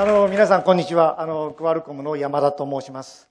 あの皆さんこんにちはあのクアルコムの山田と申します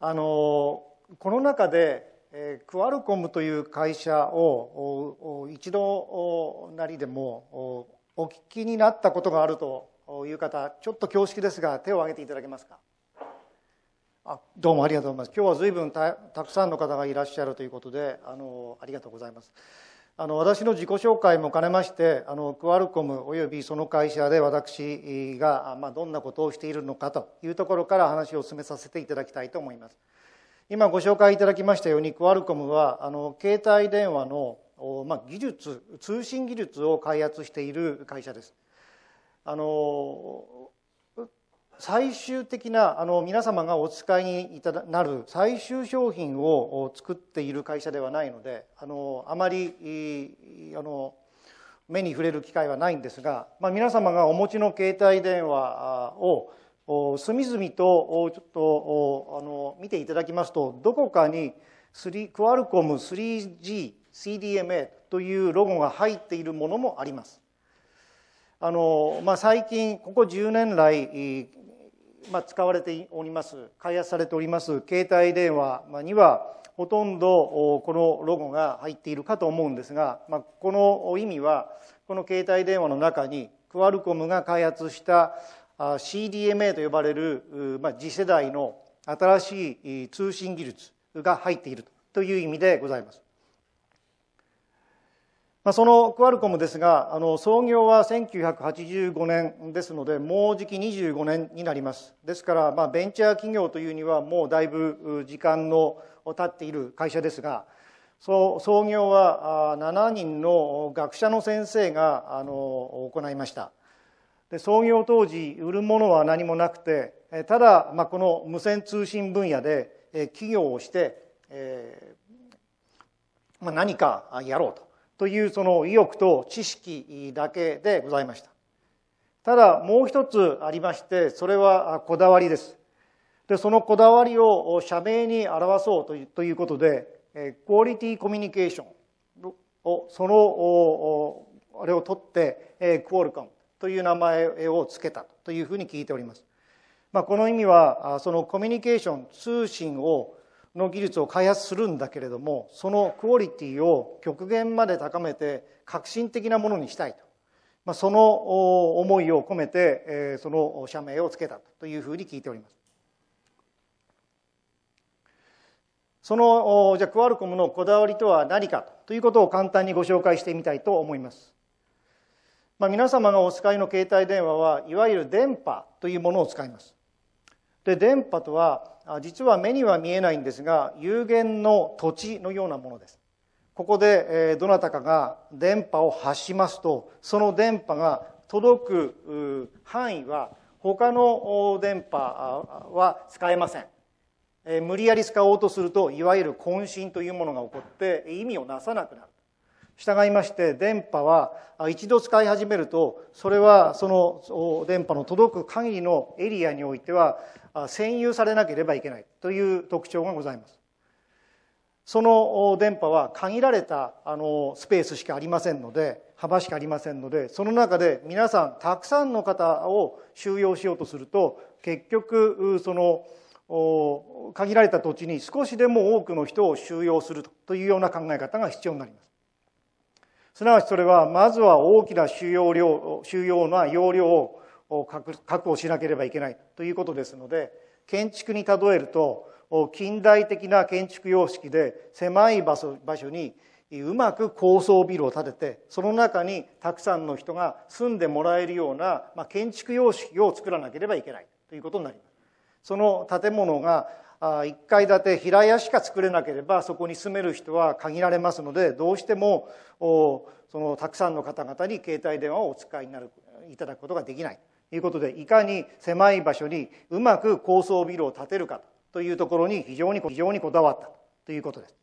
あのこの中で、えー、クアルコムという会社を一度なりでもお聞きになったことがあるという方ちょっと恐縮ですが手を挙げていただけますかあどうもありがとうございます今日は随分たたくさんの方がいらっしゃるということであのありがとうございますあの私の自己紹介も兼ねましてあのクアルコムおよびその会社で私が、まあ、どんなことをしているのかというところから話を進めさせていただきたいと思います今ご紹介いただきましたようにクアルコムはあの携帯電話の、まあ、技術通信技術を開発している会社ですあの最終的なあの皆様がお使いになる最終商品を作っている会社ではないのであのあまりあの目に触れる機会はないんですが、まあ、皆様がお持ちの携帯電話を隅々とちょっとあの見ていただきますとどこかにクアルコム 3GCDMA というロゴが入っているものもあります。あのまあ、最近ここ10年来まあ、使われております、開発されております携帯電話には、ほとんどこのロゴが入っているかと思うんですが、まあ、この意味は、この携帯電話の中に、クアルコムが開発した CDMA と呼ばれる、まあ、次世代の新しい通信技術が入っているという意味でございます。まあ、そのクアルコムですがあの創業は1985年ですのでもうじき25年になりますですからまあベンチャー企業というにはもうだいぶ時間の経っている会社ですが創業は7人の学者の先生があの行いましたで創業当時売るものは何もなくてただ、まあ、この無線通信分野で企業をして、えーまあ、何かやろうとというその意欲と知識だけでございました。ただもう一つありまして、それはこだわりです。で、そのこだわりを社名に表そうということで、クオリティコミュニケーションを、その、あれを取って、クオルコンという名前を付けたというふうに聞いております。まあ、この意味は、そのコミュニケーション、通信をの技術を開発するんだけれどもそのクオリティを極限まで高めて革新的なものにしたいと、まあ、その思いを込めて、えその社名を付けたというふうに聞いております。そのじゃクアルコムのこだわりとは何かということを簡単にご紹介してみたいと思います。まあ、皆様がお使いの携帯電話はいわゆる電波というものを使います。で、電波とは、実は目には見えないんですが、有限の土地のようなものです。ここで、えどなたかが電波を発しますと、その電波が届く範囲は、他の電波は使えません。え無理やり使おうとすると、いわゆる渾身というものが起こって、意味をなさなくなる。従いまして、電波は一度使い始めると、それはその電波の届く限りのエリアにおいては、占有されなければいけないという特徴がございます。その電波は限られたあのスペースしかありませんので、幅しかありませんので、その中で皆さん、たくさんの方を収容しようとすると、結局、その、限られた土地に少しでも多くの人を収容するというような考え方が必要になります。すなわちそれは、まずは大きな収容量、収容な容量をを確保しなければいけないということですので、建築に例えると、近代的な建築様式で狭い場所場所にうまく高層ビルを建てて、その中にたくさんの人が住んでもらえるような、まあ、建築様式を作らなければいけないということになります。その建物が1階建て平屋しか作れなければそこに住める人は限られますのでどうしてもそのたくさんの方々に携帯電話をお使いになるいただくことができないいうことでいかに狭い場所にうまく高層ビルを建てるかというところに非常に非常にこだわったということです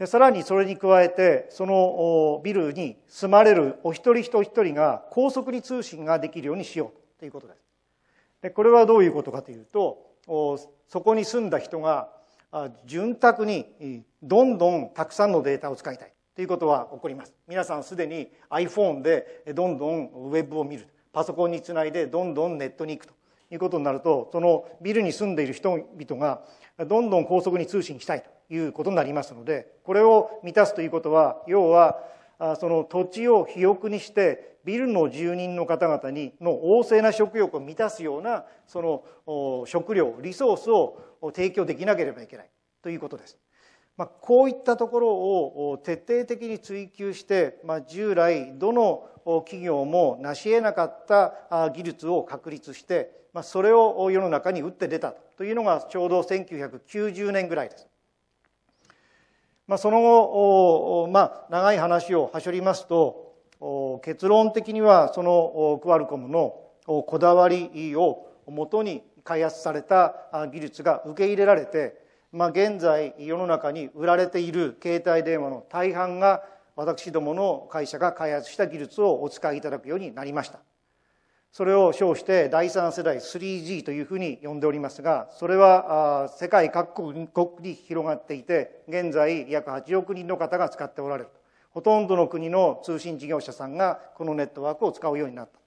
でさらにそれに加えてそのビルに住まれるお一人一人が高速に通信ができるようにしようということですでこれはどういうことかというとそこに住んだ人が潤沢にどんどんたくさんのデータを使いたいということは起こります皆さんすでに iPhone でどんどんウェブを見るパソコンにつないでどんどんネットに行くということになるとそのビルに住んでいる人々がどんどん高速に通信したいということになりますのでこれを満たすということは要はその土地を肥沃にしてビルの住人の方々にの旺盛な食欲を満たすようなその食料リソースを提供できなければいけないということです。まあ、こういったところを徹底的に追求して、まあ、従来どの企業も成し得なかった技術を確立して、まあ、それを世の中に打って出たというのがちょうど1990年ぐらいです。まあ、その後、まあ、長い話をはしょりますと、結論的にはそのクアルコムのこだわりをもとに開発された技術が受け入れられて、まあ、現在世の中に売られている携帯電話の大半が私どもの会社が開発した技術をお使いいただくようになりましたそれを称して第三世代 3G というふうに呼んでおりますがそれは世界各国に広がっていて現在約8億人の方が使っておられるほとんどの国の通信事業者さんがこのネットワークを使うようになった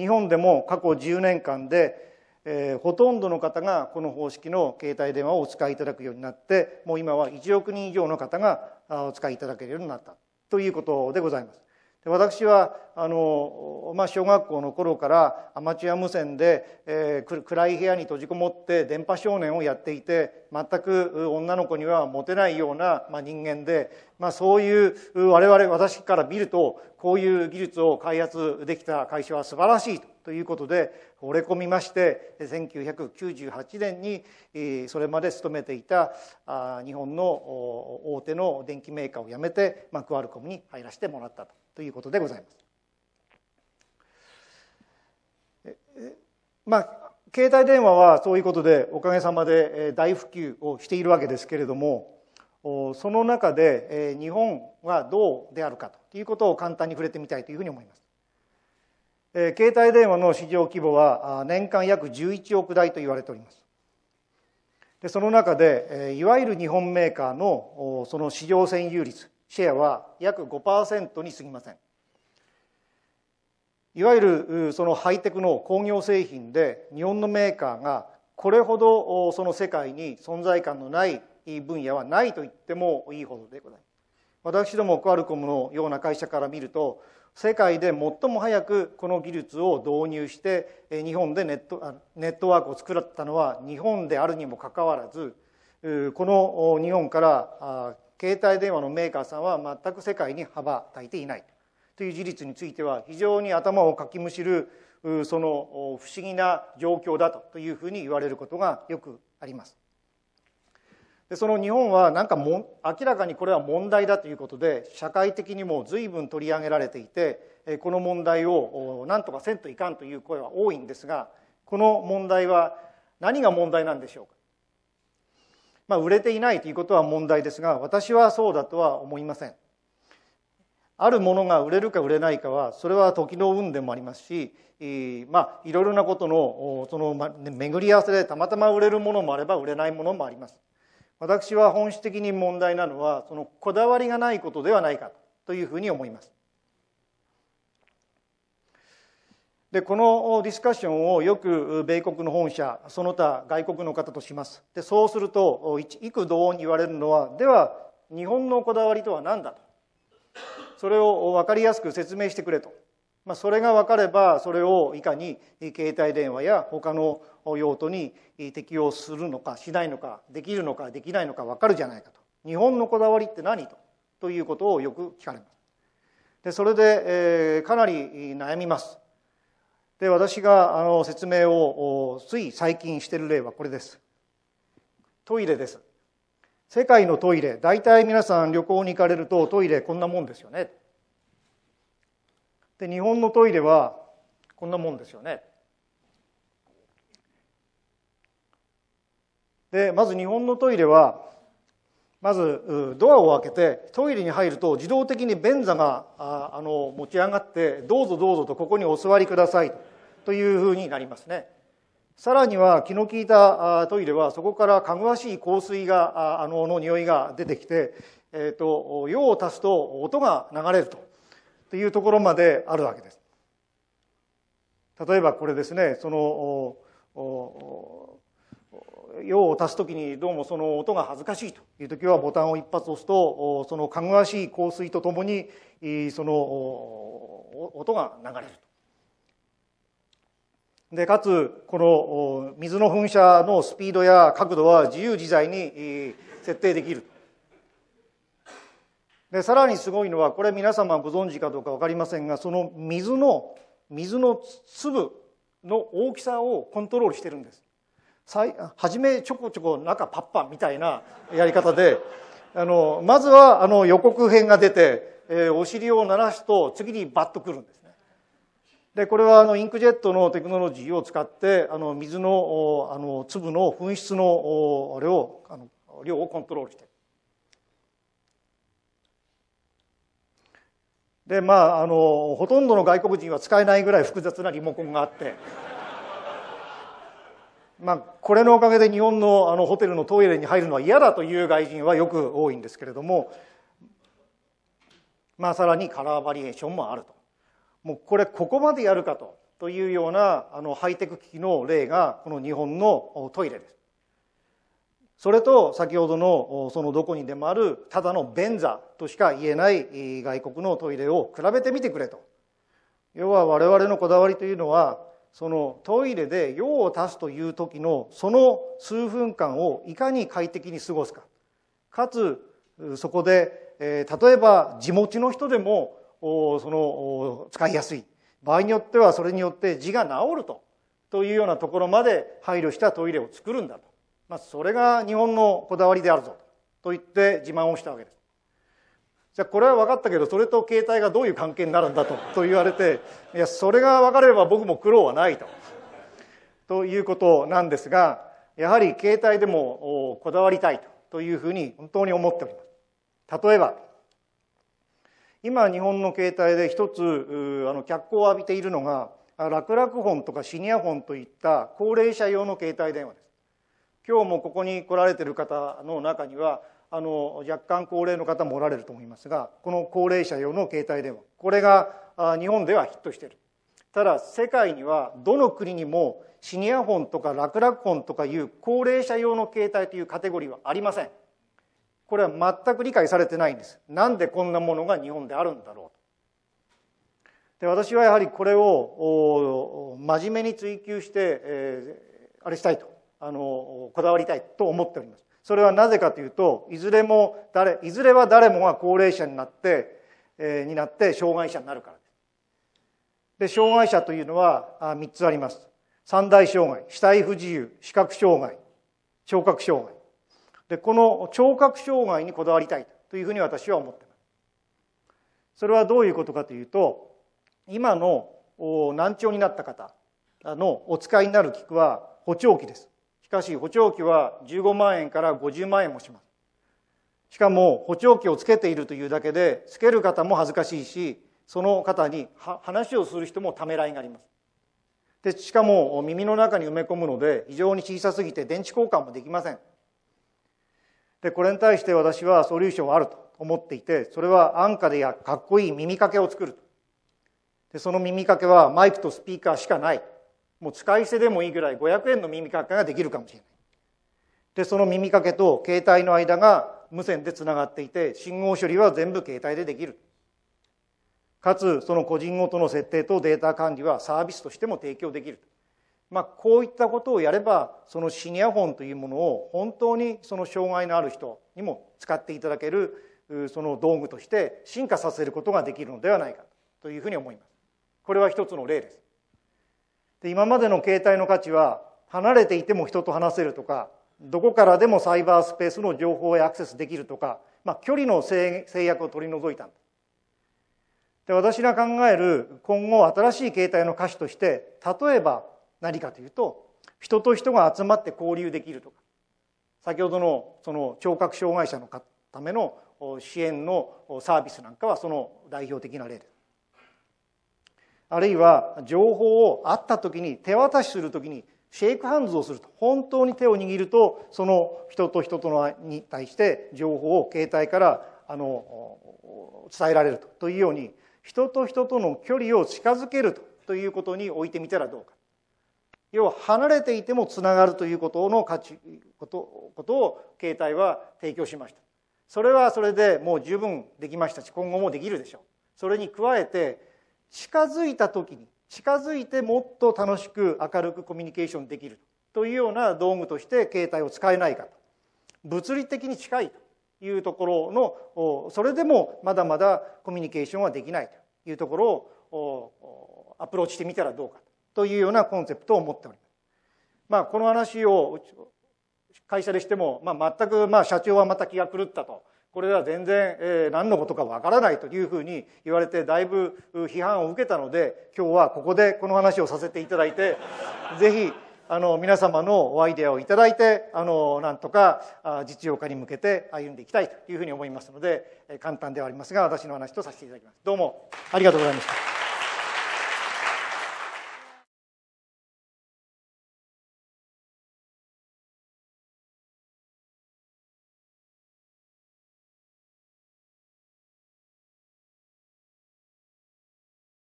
日本でも過去10年間でえー、ほとんどの方がこの方式の携帯電話をお使いいただくようになってもう今は1億人以上の方がお使いいただけるようになったということでございます。で私はあの、まあ、小学校の頃からアマチュア無線で、えー、暗い部屋に閉じこもって電波少年をやっていて全く女の子にはモテないような、まあ、人間で、まあ、そういう我々私から見るとこういう技術を開発できた会社は素晴らしいということで惚れ込みまして1998年にそれまで勤めていた日本の大手の電機メーカーを辞めて、まあ、クアルコムに入らせてもらったと。ということでございます。まあ、携帯電話はそういうことでおかげさまで大普及をしているわけですけれどもその中で日本はどうであるかということを簡単に触れてみたいというふうに思います。携帯電話の市場規模は年間約11億台と言われております。でその中でいわゆる日本メーカーのその市場占有率シェアは約5%にすぎませんいわゆるそのハイテクの工業製品で日本のメーカーがこれほどその世界に存在感のない分野はないと言ってもいいほどでございます私どもクアルコムのような会社から見ると世界で最も早くこの技術を導入して日本でネットネットワークを作ったのは日本であるにもかかわらずこの日本から携帯電話のメーカーさんは全く世界に羽ばたいていないという事実については非常に頭をかきむしるその不思議な状況だというふうに言われることがよくあります。でその日本はなんかも明らかにこれは問題だということで社会的にも随分取り上げられていてこの問題をなんとかせんといかんという声は多いんですがこの問題は何が問題なんでしょうかまあ、売れていないということは問題ですが私はそうだとは思いませんあるものが売れるか売れないかはそれは時の運でもありますし、まあ、いろいろなことのその巡り合わせでたまたま売れるものもあれば売れないものもあります私は本質的に問題なのはそのこだわりがないことではないかというふうに思いますでこのディスカッションをよく米国の本社その他外国の方としますでそうすると幾度に言われるのはでは日本のこだわりとは何だとそれを分かりやすく説明してくれと、まあ、それが分かればそれをいかに携帯電話や他の用途に適用するのかしないのかできるのかできないのか分かるじゃないかと日本のこだわりって何とということをよく聞かれますでそれで、えー、かなり悩みますで、私があの説明をつい最近している例はこれです。トイレです。世界のトイレ、大体皆さん旅行に行かれるとトイレこんなもんですよね。で、日本のトイレはこんなもんですよね。で、まず日本のトイレは、まずドアを開けてトイレに入ると自動的に便座があの持ち上がってどうぞどうぞとここにお座りくださいとというふうになりますね。さらには気の利いたトイレはそこからかぐわしい香水が、あの、の匂いが出てきて、えっ、ー、と、用を足すと音が流れるとというところまであるわけです。例えばこれですね、その、用を足すときにどうもその音が恥ずかしいというときはボタンを一発押すとそのかぐわしい香水とともにその音が流れるとで、かつ、この水の噴射のスピードや角度は自由自在に設定できる。で、さらにすごいのは、これ皆様ご存知かどうかわかりませんが、その水の、水の粒の大きさをコントロールしてるんです。はじめちょこちょこ中パッパみたいなやり方で、あの、まずはあの予告編が出て、えー、お尻を鳴らすと次にバッとくるんです。でこれはあのインクジェットのテクノロジーを使ってあの水のあの粒の噴出のあれをあの量をコントロールしている。でまああのほとんどの外国人は使えないぐらい複雑なリモコンがあって。まあ、これのおかげで日本のあのホテルのトイレに入るのは嫌だという外人はよく多いんですけれども、まあ、さらにカラーバリエーションもあると。もうこれここまでやるかとというようなあのハイテク機器の例がこの日本のトイレです。それと先ほどのそのどこにでもあるただの便座としか言えない外国のトイレを比べてみてくれと。要は我々のこだわりというのはそのトイレで用を足すという時のその数分間をいかに快適に過ごすか。かつそこで、え例えば地持ちの人でもその使いやすい場合によってはそれによって字が治るとというようなところまで配慮したトイレを作るんだと、まあ、それが日本のこだわりであるぞと言って自慢をしたわけです。じゃあこれは分かったけどそれと携帯がどういう関係になるんだとと言われていやそれが分かれば僕も苦労はないとということなんですがやはり携帯でもこだわりたいというふうに本当に思っております。例えば今日本の携帯で一つあの脚光を浴びているのが楽々本とかシニア本といった高齢者用の携帯電話です今日もここに来られてる方の中にはあの若干高齢の方もおられると思いますがこの高齢者用の携帯電話これが日本ではヒットしてるただ世界にはどの国にもシニア本とか楽々本とかいう高齢者用の携帯というカテゴリーはありませんこれは全く理解されてないんです。なんでこんなものが日本であるんだろうで私はやはりこれを真面目に追求して、えー、あれしたいとあのこだわりたいと思っております。それはなぜかというといずれも誰いずれは誰もが高齢者になって、えー、になって障害者になるからです。で障害者というのはあ3つあります。三大障害、死体不自由、視覚障害、聴覚障害。で、この聴覚障害にこだわりたいというふうに私は思っています。それはどういうことかというと、今の難聴になった方のお使いになる器は補聴器です。しかし補聴器は15万円から50万円もします。しかも補聴器をつけているというだけで、つける方も恥ずかしいし、その方に話をする人もためらいがあります。で、しかも耳の中に埋め込むので、非常に小さすぎて電池交換もできません。でこれに対して私はソリューションはあると思っていてそれは安価でやかっこいい耳かけを作るでその耳かけはマイクとスピーカーしかないもう使い捨てでもいいぐらい500円の耳かけができるかもしれないでその耳かけと携帯の間が無線でつながっていて信号処理は全部携帯でできるかつその個人ごとの設定とデータ管理はサービスとしても提供できるまあ、こういったことをやればそのシニア本というものを本当にその障害のある人にも使っていただけるその道具として進化させることができるのではないかというふうに思います。これは一つの例です。で今までの携帯の価値は離れていても人と話せるとかどこからでもサイバースペースの情報へアクセスできるとか、まあ、距離の制約を取り除いたんでで私が考える今後新しい形態の歌詞として例えば何かというと人と人が集まって交流できるとか先ほどのその聴覚障害者のための支援のサービスなんかはその代表的な例です。あるいは情報を会った時に手渡しする時にシェイクハンズをすると本当に手を握るとその人と人とのに対して情報を携帯からあの伝えられるとというように人と人との距離を近づけるとということに置いてみたらどうか要は離れていてもつながるということの価値ことことを携帯は提供しましたそれはそれでもう十分できましたし今後もできるでしょうそれに加えて近づいた時に近づいてもっと楽しく明るくコミュニケーションできるというような道具として携帯を使えないかと物理的に近いというところのそれでもまだまだコミュニケーションはできないというところをアプローチしてみたらどうかと。というようなコンセプトを持っております。まあ、この話を会社でしても、まあ、全く、まあ、社長はまた気が狂ったと。これでは全然、え何のことかわからないというふうに言われて、だいぶ批判を受けたので、今日はここでこの話をさせていただいて、ぜひ、あの、皆様のおアイデアをいただいて、あの、なんとか、実用化に向けて歩んでいきたいというふうに思いますので、簡単ではありますが、私の話とさせていただきます。どうもありがとうございました。